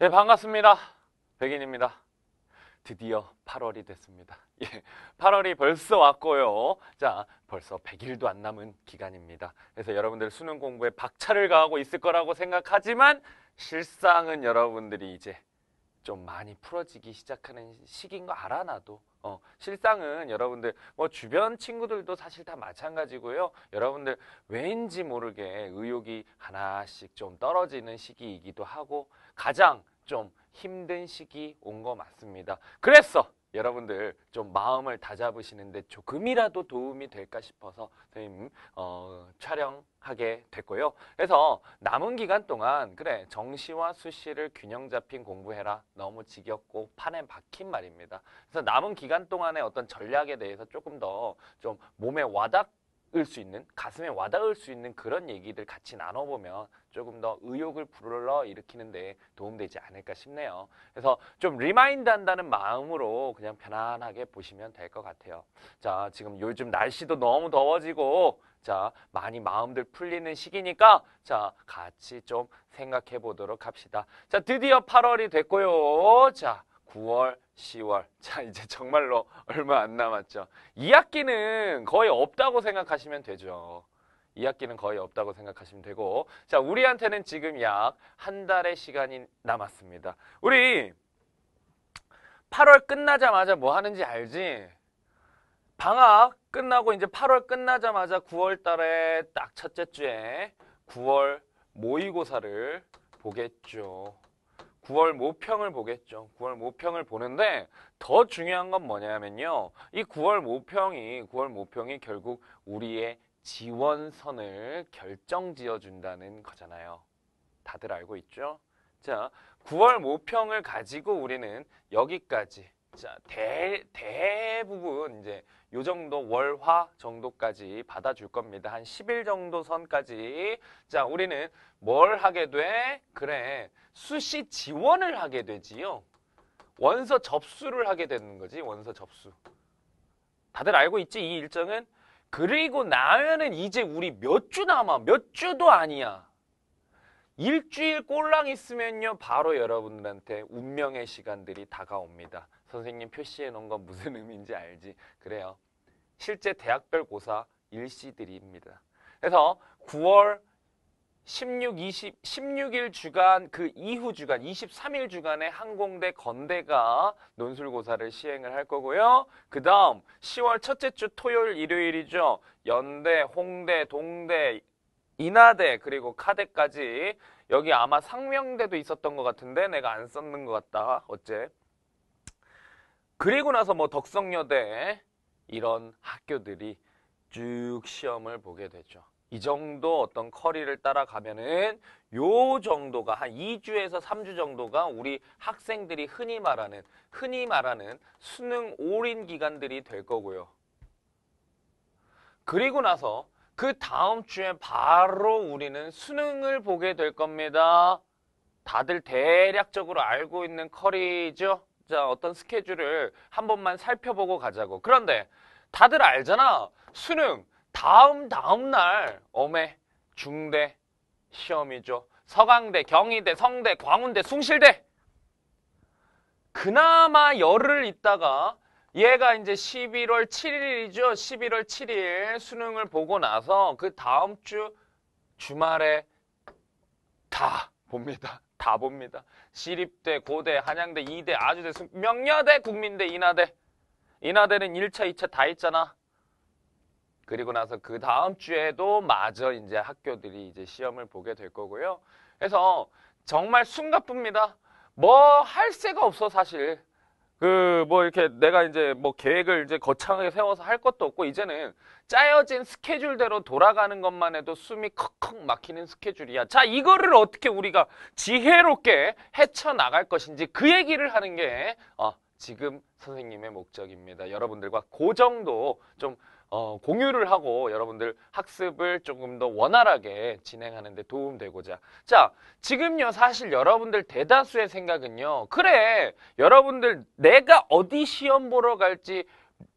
예, 반갑습니다. 백인입니다. 드디어 8월이 됐습니다. 예, 8월이 벌써 왔고요. 자, 벌써 100일도 안 남은 기간입니다. 그래서 여러분들 수능 공부에 박차를 가하고 있을 거라고 생각하지만 실상은 여러분들이 이제 좀 많이 풀어지기 시작하는 시기인 거 알아 나도 어, 실상은 여러분들 뭐 주변 친구들도 사실 다 마찬가지고요. 여러분들 왠지 모르게 의욕이 하나씩 좀 떨어지는 시기이기도 하고 가장 좀 힘든 시기 온 거 맞습니다. 그래서 여러분들 좀 마음을 다잡으시는데 조금이라도 도움이 될까 싶어서 선생님 어, 촬영하게 됐고요. 그래서 남은 기간 동안 그래 정시와 수시를 균형 잡힌 공부해라. 너무 지겹고 판에 박힌 말입니다. 그래서 남은 기간 동안의 어떤 전략에 대해서 조금 더 좀 몸에 와닿 수 있는 가슴에 와닿을 수 있는 그런 얘기들 같이 나눠보면 조금 더 의욕을 불러 일으키는데 도움되지 않을까 싶네요. 그래서 좀 리마인드 한다는 마음으로 그냥 편안하게 보시면 될 것 같아요. 자, 지금 요즘 날씨도 너무 더워지고 자, 많이 마음들 풀리는 시기니까 자, 같이 좀 생각해 보도록 합시다. 자, 드디어 8월이 됐고요. 자, 9월, 10월. 자, 이제 정말로 얼마 안 남았죠. 2학기는 거의 없다고 생각하시면 되죠. 2학기는 거의 없다고 생각하시면 되고 자, 우리한테는 지금 약 한 달의 시간이 남았습니다. 우리 8월 끝나자마자 뭐 하는지 알지? 방학 끝나고 이제 8월 끝나자마자 9월 달에 딱 첫째 주에 9월 모의고사를 보겠죠. 9월 모평을 보겠죠. 9월 모평을 보는데 더 중요한 건 뭐냐면요. 이 9월 모평이 9월 모평이 결국 우리의 지원선을 결정지어 준다는 거잖아요. 다들 알고 있죠? 자, 9월 모평을 가지고 우리는 여기까지 자, 대, 대부분 이제 요 정도 월화 정도까지 받아줄 겁니다. 한 10일 정도 선까지. 자, 우리는 뭘 하게 돼? 그래. 수시 지원을 하게 되지요. 원서 접수를 하게 되는 거지. 원서 접수. 다들 알고 있지? 이 일정은? 그리고 나면은 이제 우리 몇 주 남아. 몇 주도 아니야. 일주일 꼴랑 있으면요. 바로 여러분들한테 운명의 시간들이 다가옵니다. 선생님 표시해 놓은 건 무슨 의미인지 알지? 그래요. 실제 대학별 고사 일시들입니다. 그래서 9월 16, 20, 16일 주간 그 이후 주간 23일 주간에 항공대 건대가 논술고사를 시행을 할 거고요. 그 다음 10월 첫째 주 토요일 일요일이죠. 연대, 홍대, 동대, 인하대 그리고 카대까지 여기 아마 상명대도 있었던 것 같은데 내가 안 썼는 것 같다. 어째? 그리고 나서 뭐 덕성여대 이런 학교들이 쭉 시험을 보게 되죠. 이 정도 어떤 커리를 따라가면은 요 정도가 한 2주에서 3주 정도가 우리 학생들이 흔히 말하는 흔히 말하는 수능 올인 기간들이 될 거고요. 그리고 나서 그 다음 주에 바로 우리는 수능을 보게 될 겁니다. 다들 대략적으로 알고 있는 커리죠? 자 어떤 스케줄을 한 번만 살펴보고 가자고 그런데 다들 알잖아 수능 다음 다음 날 어메 중대 시험이죠 서강대 경희대 성대 광운대 숭실대 그나마 열흘 있다가 얘가 이제 11월 7일이죠 11월 7일 수능을 보고 나서 그 다음 주 주말에 다 봅니다 다 봅니다. 시립대, 고대, 한양대, 이대, 아주대, 명려대, 국민대, 인하대. 인하대는 1차, 2차 다 있잖아. 그리고 나서 그 다음 주에도 마저 이제 학교들이 이제 시험을 보게 될 거고요. 그래서 정말 숨가쁩니다. 뭐 할 새가 없어 사실. 그뭐 이렇게 내가 이제 뭐 계획을 이제 거창하게 세워서 할 것도 없고 이제는 짜여진 스케줄대로 돌아가는 것만 해도 숨이 컥컥 막히는 스케줄이야. 자, 이거를 어떻게 우리가 지혜롭게 헤쳐나갈 것인지 그 얘기를 하는 게 어, 지금 선생님의 목적입니다. 여러분들과 그 정도 좀 어, 공유를 하고 여러분들 학습을 조금 더 원활하게 진행하는 데 도움되고자 자 지금요 사실 여러분들 대다수의 생각은요 그래 여러분들 내가 어디 시험 보러 갈지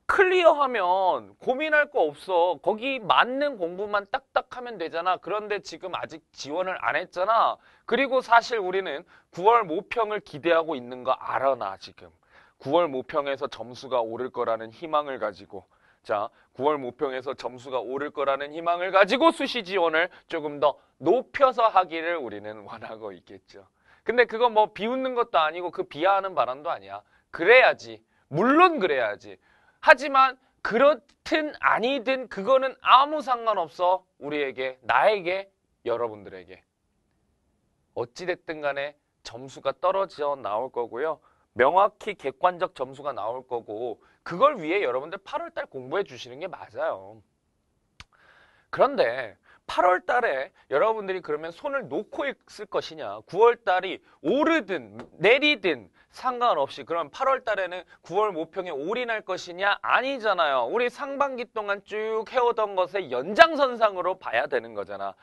클리어하면 고민할 거 없어 거기 맞는 공부만 딱딱 하면 되잖아 그런데 지금 아직 지원을 안 했잖아 그리고 사실 우리는 9월 모평을 기대하고 있는 거 알아나 지금 9월 모평에서 점수가 오를 거라는 희망을 가지고 자, 9월 모평에서 점수가 오를 거라는 희망을 가지고 수시 지원을 조금 더 높여서 하기를 우리는 원하고 있겠죠. 근데 그거 뭐 비웃는 것도 아니고 그 비하하는 바람도 아니야. 그래야지. 물론 그래야지. 하지만 그렇든 아니든 그거는 아무 상관없어. 우리에게, 나에게, 여러분들에게. 어찌됐든 간에 점수가 떨어져 나올 거고요. 명확히 객관적 점수가 나올 거고 그걸 위해 여러분들 8월 달 공부해 주시는 게 맞아요. 그런데 8월 달에 여러분들이 그러면 손을 놓고 있을 것이냐 9월 달이 오르든 내리든 상관없이 그럼 8월 달에는 9월 모평에 올인할 것이냐 아니잖아요 우리 상반기 동안 쭉 해오던 것의 연장선상으로 봐야 되는 거잖아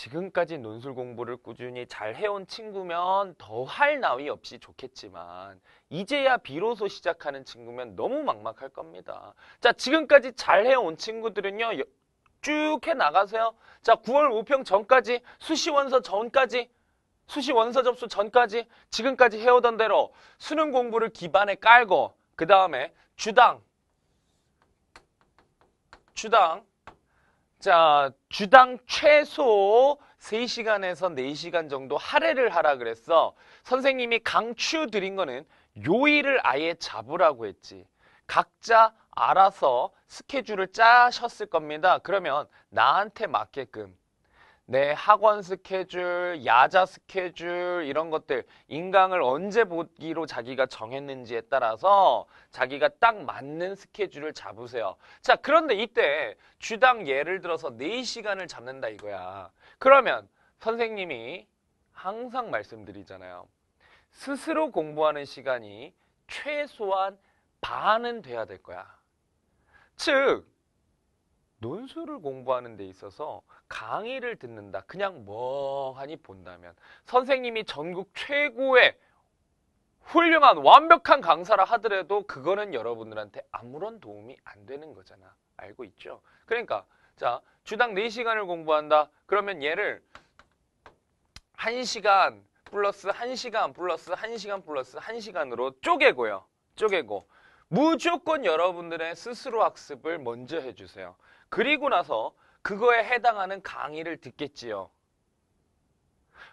지금까지 논술 공부를 꾸준히 잘 해온 친구면 더 할 나위 없이 좋겠지만 이제야 비로소 시작하는 친구면 너무 막막할 겁니다. 자 지금까지 잘 해온 친구들은요 쭉 해나가세요. 자 9월 5평 전까지 수시원서 전까지 수시원서 접수 전까지 지금까지 해오던 대로 수능 공부를 기반에 깔고 그 다음에 주당 주당 자 주당 최소 3시간에서 4시간 정도 할애를 하라 그랬어. 선생님이 강추 드린 거는 요일을 아예 잡으라고 했지. 각자 알아서 스케줄을 짜셨을 겁니다. 그러면 나한테 맞게끔 내 학원 스케줄, 야자 스케줄 이런 것들 인강을 언제 보기로 자기가 정했는지에 따라서 자기가 딱 맞는 스케줄을 잡으세요. 자 그런데 이때 주당 예를 들어서 4시간을 잡는다 이거야. 그러면 선생님이 항상 말씀드리잖아요. 스스로 공부하는 시간이 최소한 반은 돼야 될 거야. 즉 논술을 공부하는 데 있어서 강의를 듣는다. 그냥 멍하니 본다면 선생님이 전국 최고의 훌륭한 완벽한 강사라 하더라도 그거는 여러분들한테 아무런 도움이 안 되는 거잖아. 알고 있죠? 그러니까 자 주당 4시간을 공부한다. 그러면 얘를 1시간 플러스 1시간 플러스 1시간 플러스 1시간으로 쪼개고요. 쪼개고 무조건 여러분들의 스스로 학습을 먼저 해주세요. 그리고 나서 그거에 해당하는 강의를 듣겠지요.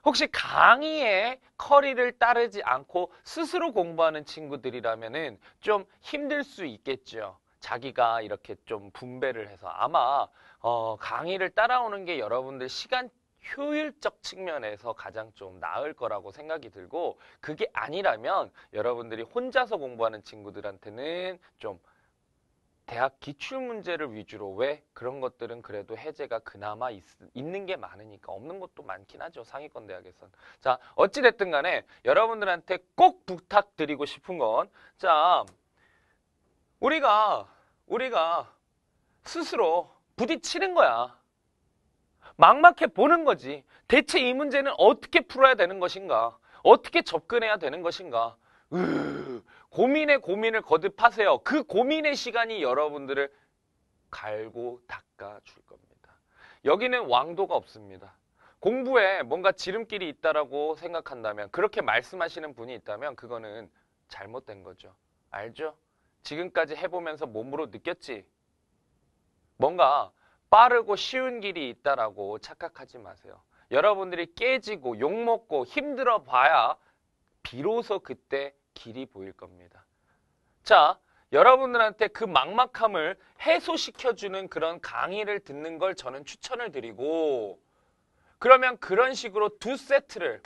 혹시 강의의 커리를 따르지 않고 스스로 공부하는 친구들이라면 좀 힘들 수 있겠죠. 자기가 이렇게 좀 분배를 해서 아마 어, 강의를 따라오는 게 여러분들 시간 효율적 측면에서 가장 좀 나을 거라고 생각이 들고 그게 아니라면 여러분들이 혼자서 공부하는 친구들한테는 좀 대학 기출 문제를 위주로 왜 그런 것들은 그래도 해제가 그나마 있, 는게 많으니까 없는 것도 많긴 하죠 상위권 대학에선 자 어찌됐든 간에 여러분들한테 꼭 부탁드리고 싶은 건 자 우리가 우리가 스스로 부딪히는 거야 막막해 보는 거지 대체 이 문제는 어떻게 풀어야 되는 것인가 어떻게 접근해야 되는 것인가 으... 고민에 고민을 거듭하세요. 그 고민의 시간이 여러분들을 갈고 닦아줄 겁니다. 여기는 왕도가 없습니다. 공부에 뭔가 지름길이 있다라고 생각한다면 그렇게 말씀하시는 분이 있다면 그거는 잘못된 거죠. 알죠? 지금까지 해보면서 몸으로 느꼈지? 뭔가 빠르고 쉬운 길이 있다라고 착각하지 마세요. 여러분들이 깨지고 욕먹고 힘들어 봐야 비로소 그때 길이 보일 겁니다. 자, 여러분들한테 그 막막함을 해소시켜주는 그런 강의를 듣는 걸 저는 추천을 드리고 그러면 그런 식으로 두 세트를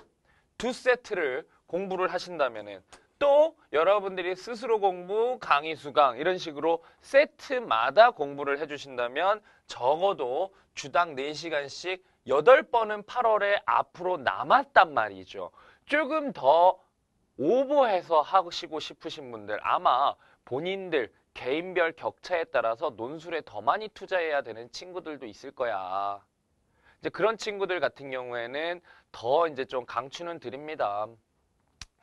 두 세트를 공부를 하신다면 또 여러분들이 스스로 공부, 강의 수강 이런 식으로 세트마다 공부를 해주신다면 적어도 주당 4시간씩 8번은 8월에 앞으로 남았단 말이죠. 조금 더 오버해서 하시고 싶으신 분들 아마 본인들 개인별 격차에 따라서 논술에 더 많이 투자해야 되는 친구들도 있을 거야. 이제 그런 친구들 같은 경우에는 더 이제 좀 강추는 드립니다.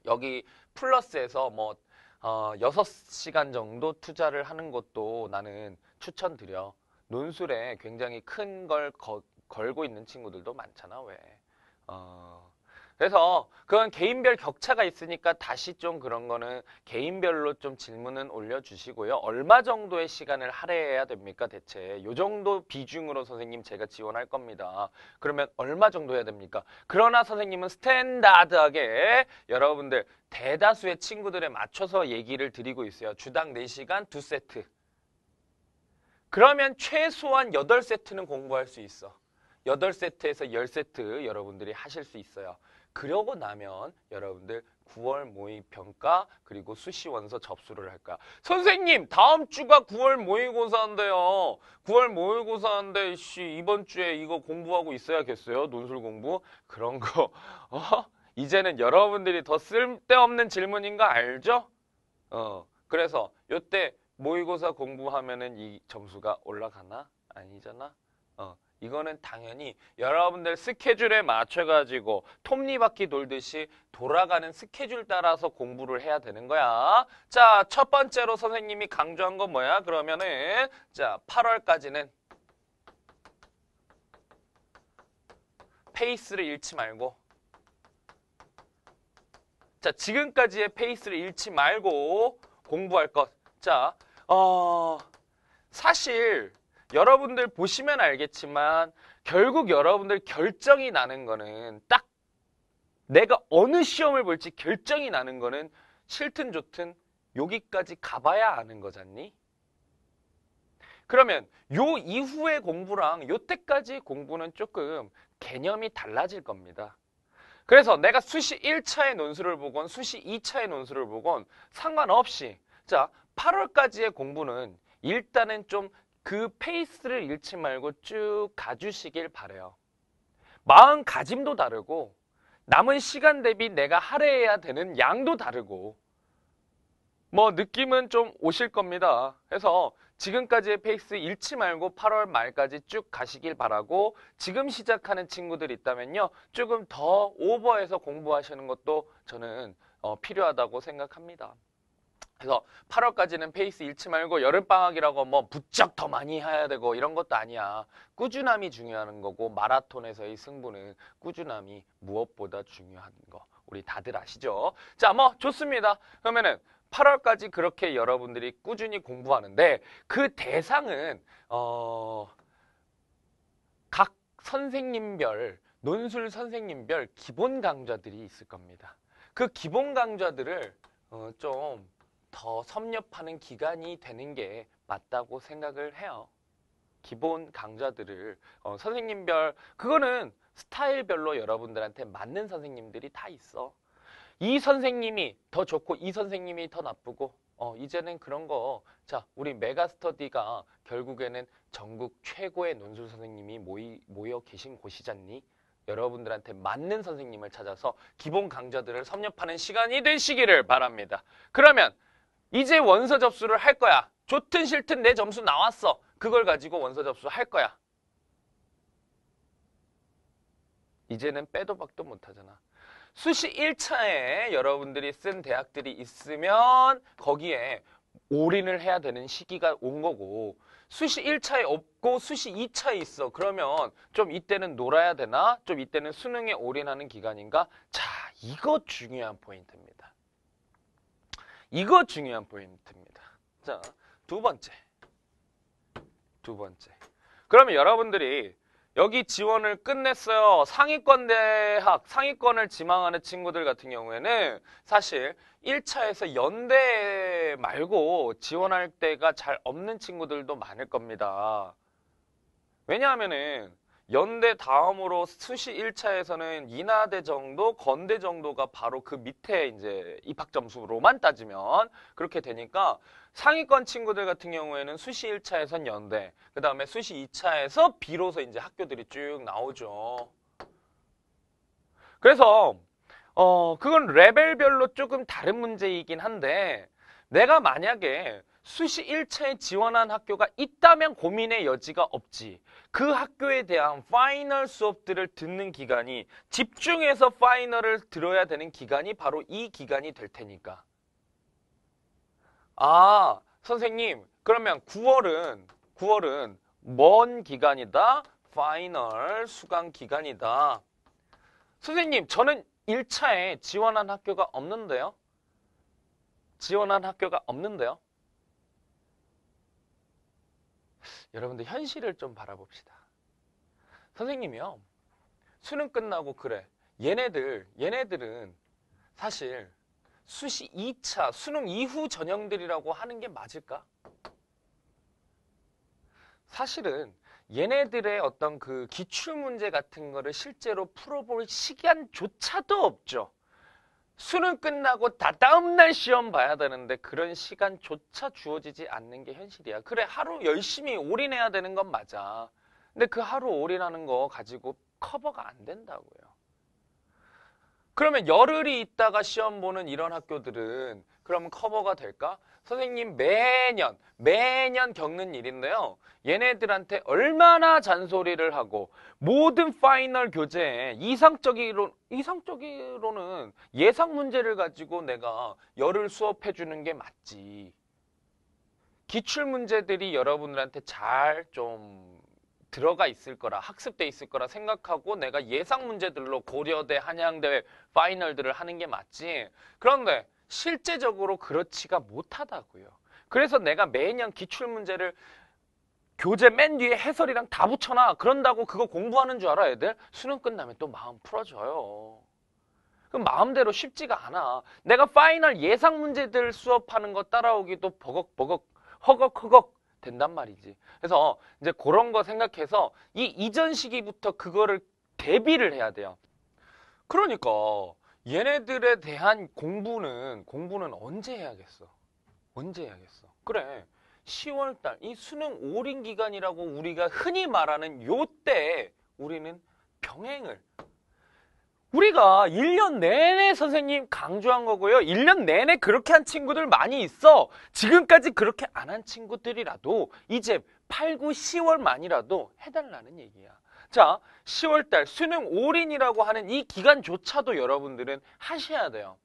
여기 플러스에서 뭐 어, 6시간 정도 투자를 하는 것도 나는 추천드려. 논술에 굉장히 큰 걸 걸고 있는 친구들도 많잖아, 왜. 어... 그래서 그건 개인별 격차가 있으니까 다시 좀 그런 거는 개인별로 좀 질문은 올려주시고요. 얼마 정도의 시간을 할애해야 됩니까 대체? 요 정도 비중으로 선생님 제가 지원할 겁니다. 그러면 얼마 정도 해야 됩니까? 그러나 선생님은 스탠다드하게 여러분들 대다수의 친구들에 맞춰서 얘기를 드리고 있어요. 주당 4시간 2세트 그러면 최소한 8 세트는 공부할 수 있어. 8 세트에서 1 0세트 여러분들이 하실 수 있어요. 그러고 나면 여러분들 9월 모의평가 그리고 수시원서 접수를 할까 선생님 다음 주가 9월 모의고사인데요 9월 모의고사인데 씨 이번 주에 이거 공부하고 있어야겠어요 논술 공부 그런 거 어? 이제는 여러분들이 더 쓸데없는 질문인 거 알죠? 어 그래서 요때 모의고사 공부하면은 이 점수가 올라가나 아니잖아 어 이거는 당연히 여러분들 스케줄에 맞춰가지고 톱니바퀴 돌듯이 돌아가는 스케줄 따라서 공부를 해야 되는 거야. 자, 첫 번째로 선생님이 강조한 건 뭐야? 그러면은 자, 8월까지는 페이스를 잃지 말고 자, 지금까지의 페이스를 잃지 말고 공부할 것. 자, 어, 사실 여러분들 보시면 알겠지만 결국 여러분들 결정이 나는 거는 딱 내가 어느 시험을 볼지 결정이 나는 거는 싫든 좋든 여기까지 가봐야 아는 거잖니? 그러면 요 이후의 공부랑 요때까지 공부는 조금 개념이 달라질 겁니다. 그래서 내가 수시 1차의 논술을 보건 수시 2차의 논술을 보건 상관없이 자 8월까지의 공부는 일단은 좀그 페이스를 잃지 말고 쭉 가주시길 바래요. 마음가짐도 다르고 남은 시간 대비 내가 할애해야 되는 양도 다르고 뭐 느낌은 좀 오실 겁니다. 해서 지금까지의 페이스 잃지 말고 8월 말까지 쭉 가시길 바라고 지금 시작하는 친구들 있다면요. 조금 더 오버해서 공부하시는 것도 저는 어, 필요하다고 생각합니다. 그래서 8월까지는 페이스 잃지 말고 여름방학이라고 뭐 부쩍 더 많이 해야 되고 이런 것도 아니야. 꾸준함이 중요한 거고 마라톤에서의 승부는 꾸준함이 무엇보다 중요한 거. 우리 다들 아시죠? 자, 뭐 좋습니다. 그러면은 8월까지 그렇게 여러분들이 꾸준히 공부하는데 그 대상은 어 각 선생님별 논술 선생님별 기본 강좌들이 있을 겁니다. 그 기본 강좌들을 어좀 더 섭렵하는 기간이 되는 게 맞다고 생각을 해요. 기본 강좌들을 어, 선생님별 그거는 스타일별로 여러분들한테 맞는 선생님들이 다 있어. 이 선생님이 더 좋고 이 선생님이 더 나쁘고 어, 이제는 그런 거, 자, 우리 메가스터디가 결국에는 전국 최고의 논술 선생님이 모이, 모여 계신 곳이잖니? 여러분들한테 맞는 선생님을 찾아서 기본 강좌들을 섭렵하는 시간이 되시기를 바랍니다. 그러면 이제 원서 접수를 할 거야. 좋든 싫든 내 점수 나왔어. 그걸 가지고 원서 접수 할 거야. 이제는 빼도 박도 못하잖아. 수시 1차에 여러분들이 쓴 대학들이 있으면 거기에 올인을 해야 되는 시기가 온 거고 수시 1차에 없고 수시 2차에 있어. 그러면 좀 이때는 놀아야 되나? 좀 이때는 수능에 올인하는 기간인가? 자, 이거 중요한 포인트입니다. 이거 중요한 포인트입니다. 자, 두 번째. 두 번째. 그러면 여러분들이 여기 지원을 끝냈어요. 상위권 대학, 상위권을 지망하는 친구들 같은 경우에는 사실 1차에서 연대 말고 지원할 때가 잘 없는 친구들도 많을 겁니다. 왜냐하면은 연대 다음으로 수시 1차에서는 인하대 정도, 건대 정도가 바로 그 밑에 이제 입학 점수로만 따지면 그렇게 되니까 상위권 친구들 같은 경우에는 수시 1차에선 연대, 그 다음에 수시 2차에서 비로소 이제 학교들이 쭉 나오죠. 그래서 어 그건 레벨별로 조금 다른 문제이긴 한데 내가 만약에 수시 1차에 지원한 학교가 있다면 고민의 여지가 없지. 그 학교에 대한 파이널 수업들을 듣는 기간이 집중해서 파이널을 들어야 되는 기간이 바로 이 기간이 될 테니까. 아, 선생님, 그러면 9월은 9월은 먼 기간이다. 파이널 수강 기간이다. 선생님, 저는 1차에 지원한 학교가 없는데요. 지원한 학교가 없는데요. 여러분들 현실을 좀 바라봅시다. 선생님이요. 수능 끝나고 그래. 얘네들, 얘네들은 사실 수시 2차, 수능 이후 전형들이라고 하는 게 맞을까? 사실은 얘네들의 어떤 그 기출문제 같은 거를 실제로 풀어볼 시간조차도 없죠. 수능 끝나고 다 다음날 시험 봐야 되는데 그런 시간조차 주어지지 않는 게 현실이야. 그래 하루 열심히 올인해야 되는 건 맞아. 근데 그 하루 올인하는 거 가지고 커버가 안 된다고요. 그러면 열흘이 있다가 시험 보는 이런 학교들은 그러면 커버가 될까? 선생님 매년 매년 겪는 일인데요. 얘네들한테 얼마나 잔소리를 하고 모든 파이널 교재에 이상적이로 이상적이로는 예상 문제를 가지고 내가 열을 수업해 주는 게 맞지. 기출 문제들이 여러분들한테 잘 좀 들어가 있을 거라 학습돼 있을 거라 생각하고 내가 예상 문제들로 고려대 한양대 파이널들을 하는 게 맞지. 그런데 실제적으로 그렇지가 못하다고요. 그래서 내가 매년 기출문제를 교재 맨 뒤에 해설이랑 다 붙여놔. 그런다고 그거 공부하는 줄 알아, 애들? 수능 끝나면 또 마음 풀어져요. 그럼 마음대로 쉽지가 않아. 내가 파이널 예상 문제들 수업하는 거 따라오기도 버걱버걱, 허걱허걱 된단 말이지. 그래서 이제 그런 거 생각해서 이 이전 시기부터 그거를 대비를 해야 돼요. 그러니까 얘네들에 대한 공부는 공부는 언제 해야겠어? 언제 해야겠어? 그래. 10월 달이 수능 오인 기간이라고 우리가 흔히 말하는 요때 우리는 병행을 우리가 1년 내내 선생님 강조한 거고요. 1년 내내 그렇게 한 친구들 많이 있어. 지금까지 그렇게 안 한 친구들이라도 이제 8, 9, 10월만이라도 해달라는 얘기야. 자, 10월달 수능 올인이라고 하는 이 기간조차도 여러분들은 하셔야 돼요.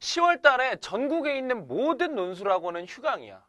10월달에 전국에 있는 모든 논술학원은 휴강이야.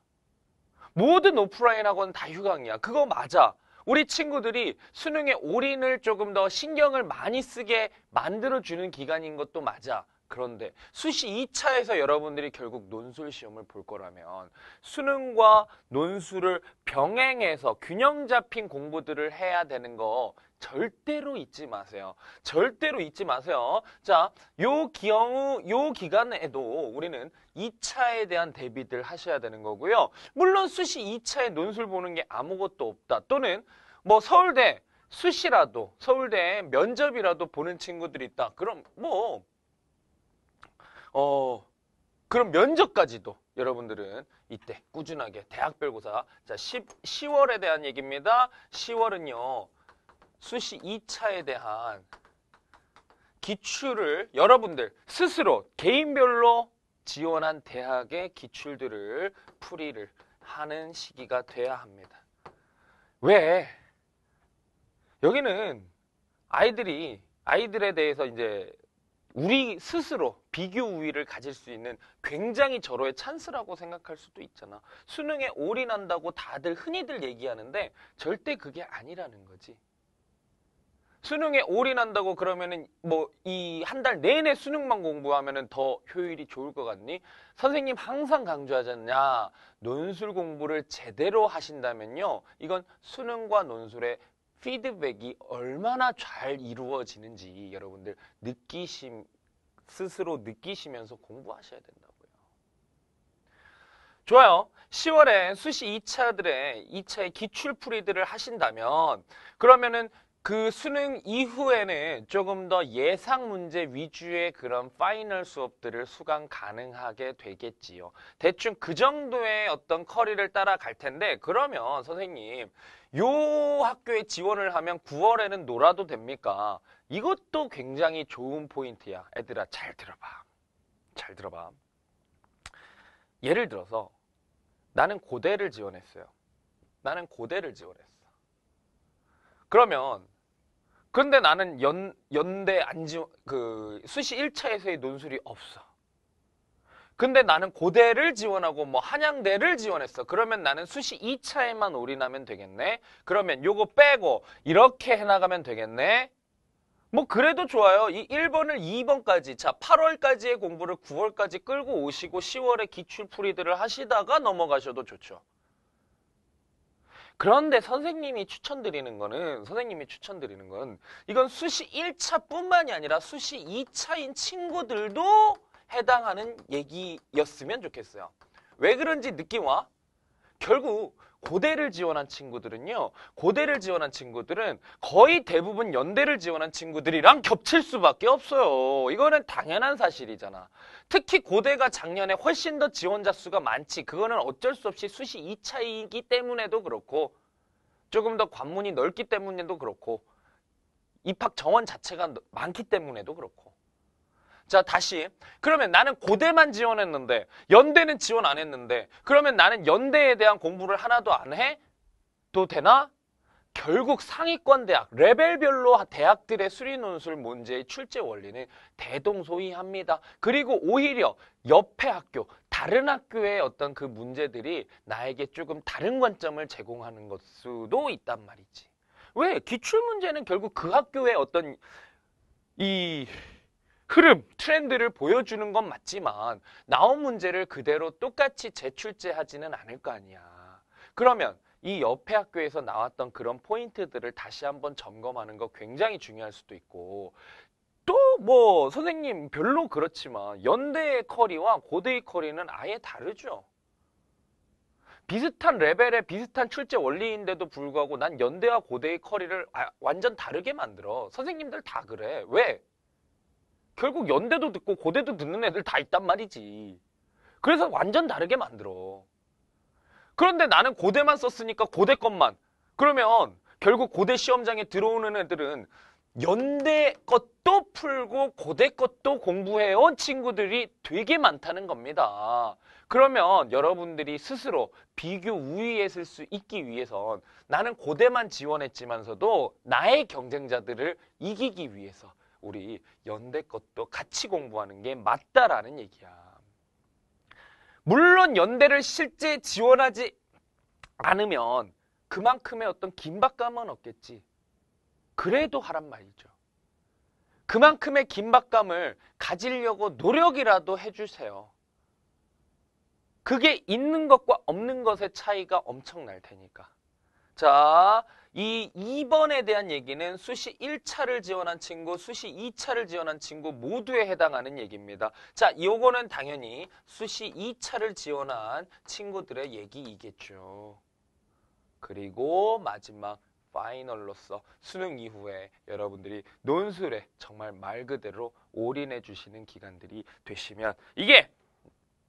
모든 오프라인 학원 다 휴강이야. 그거 맞아. 우리 친구들이 수능에 올인을 조금 더 신경을 많이 쓰게 만들어주는 기간인 것도 맞아. 그런데 수시 2차에서 여러분들이 결국 논술 시험을 볼 거라면 수능과 논술을 병행해서 균형 잡힌 공부들을 해야 되는 거 절대로 잊지 마세요. 절대로 잊지 마세요. 자, 요 경우 요 기간에도 우리는 2차에 대한 대비들 하셔야 되는 거고요. 물론 수시 2차에 논술 보는 게 아무것도 없다. 또는 뭐 서울대 수시라도 서울대 면접이라도 보는 친구들이 있다. 그럼 뭐 어, 그럼 면접까지도 여러분들은 이때 꾸준하게 대학별고사 자 10, 10월에 대한 얘기입니다. 10월은요. 수시 2차에 대한 기출을 여러분들 스스로 개인별로 지원한 대학의 기출들을 풀이를 하는 시기가 돼야 합니다. 왜? 여기는 아이들이 아이들에 대해서 이제 우리 스스로 비교 우위를 가질 수 있는 굉장히 절호의 찬스라고 생각할 수도 있잖아. 수능에 올인한다고 다들 흔히들 얘기하는데 절대 그게 아니라는 거지. 수능에 올인한다고 그러면은 뭐 이 한 달 내내 수능만 공부하면은 더 효율이 좋을 것 같니? 선생님 항상 강조하잖냐. 논술 공부를 제대로 하신다면요. 이건 수능과 논술의 피드백이 얼마나 잘 이루어지는지 여러분들 느끼심 스스로 느끼시면서 공부하셔야 된다고요. 좋아요. 10월에 수시 2차들의 2차의 기출프리들을 하신다면 그러면은 그 수능 이후에는 조금 더 예상 문제 위주의 그런 파이널 수업들을 수강 가능하게 되겠지요. 대충 그 정도의 어떤 커리를 따라갈 텐데 그러면 선생님 요 학교에 지원을 하면 9월에는 놀아도 됩니까? 이것도 굉장히 좋은 포인트야. 애들아 잘 들어봐. 잘 들어봐. 예를 들어서 나는 고대를 지원했어요. 나는 고대를 지원했어요. 그러면 근데 나는 연, 연대 안지, 그, 수시 1차에서의 논술이 없어. 근데 나는 고대를 지원하고 뭐 한양대를 지원했어. 그러면 나는 수시 2차에만 올인하면 되겠네. 그러면 요거 빼고 이렇게 해나가면 되겠네. 뭐 그래도 좋아요. 이 1번을 2번까지 자 8월까지의 공부를 9월까지 끌고 오시고 10월에 기출풀이들을 하시다가 넘어가셔도 좋죠. 그런데 선생님이 추천드리는 거는 선생님이 추천드리는 건 이건 수시 1차뿐만이 아니라 수시 2차인 친구들도 해당하는 얘기였으면 좋겠어요. 왜 그런지 느낌 와? 결국 고대를 지원한 친구들은요. 고대를 지원한 친구들은 거의 대부분 연대를 지원한 친구들이랑 겹칠 수밖에 없어요. 이거는 당연한 사실이잖아. 특히 고대가 작년에 훨씬 더 지원자 수가 많지. 그거는 어쩔 수 없이 수시 2차이기 때문에도 그렇고 조금 더 관문이 넓기 때문에도 그렇고 입학 정원 자체가 많기 때문에도 그렇고 자, 다시. 그러면 나는 고대만 지원했는데, 연대는 지원 안 했는데, 그러면 나는 연대에 대한 공부를 하나도 안 해? 도 되나? 결국 상위권 대학, 레벨별로 대학들의 수리논술 문제의 출제 원리는 대동소이합니다. 그리고 오히려 옆에 학교, 다른 학교의 어떤 그 문제들이 나에게 조금 다른 관점을 제공하는 것도 있단 말이지. 왜? 기출 문제는 결국 그 학교의 어떤 이 흐름, 트렌드를 보여주는 건 맞지만 나온 문제를 그대로 똑같이 재출제하지는 않을 거 아니야. 그러면 이 옆에 학교에서 나왔던 그런 포인트들을 다시 한번 점검하는 거 굉장히 중요할 수도 있고 또 뭐 선생님 별로 그렇지만 연대의 커리와 고대의 커리는 아예 다르죠. 비슷한 레벨의 비슷한 출제 원리인데도 불구하고 난 연대와 고대의 커리를 아, 완전 다르게 만들어. 선생님들 다 그래. 왜? 결국 연대도 듣고 고대도 듣는 애들 다 있단 말이지. 그래서 완전 다르게 만들어. 그런데 나는 고대만 썼으니까 고대 것만. 그러면 결국 고대 시험장에 들어오는 애들은 연대 것도 풀고 고대 것도 공부해온 친구들이 되게 많다는 겁니다. 그러면 여러분들이 스스로 비교 우위에 설 수 있기 위해선 나는 고대만 지원했지만서도 나의 경쟁자들을 이기기 위해서 우리 연대 것도 같이 공부하는 게 맞다라는 얘기야. 물론 연대를 실제 지원하지 않으면 그만큼의 어떤 긴박감은 없겠지. 그래도 하란 말이죠. 그만큼의 긴박감을 가지려고 노력이라도 해주세요. 그게 있는 것과 없는 것의 차이가 엄청날 테니까. 자, 이 2번에 대한 얘기는 수시 1차를 지원한 친구, 수시 2차를 지원한 친구 모두에 해당하는 얘기입니다. 자, 요거는 당연히 수시 2차를 지원한 친구들의 얘기이겠죠. 그리고 마지막 파이널로서 수능 이후에 여러분들이 논술에 정말 말 그대로 올인해 주시는 기간들이 되시면 이게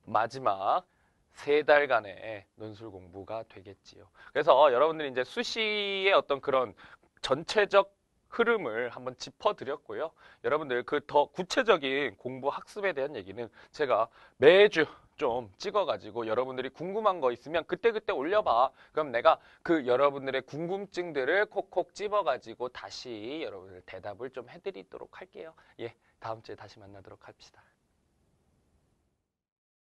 마지막 세 달간의 논술 공부가 되겠지요. 그래서 여러분들이 이제 수시의 어떤 그런 전체적 흐름을 한번 짚어드렸고요. 여러분들 그 더 구체적인 공부 학습에 대한 얘기는 제가 매주 좀 찍어가지고 여러분들이 궁금한 거 있으면 그때그때 올려봐. 그럼 내가 그 여러분들의 궁금증들을 콕콕 찝어가지고 다시 여러분들 대답을 좀 해드리도록 할게요. 예, 다음 주에 다시 만나도록 합시다.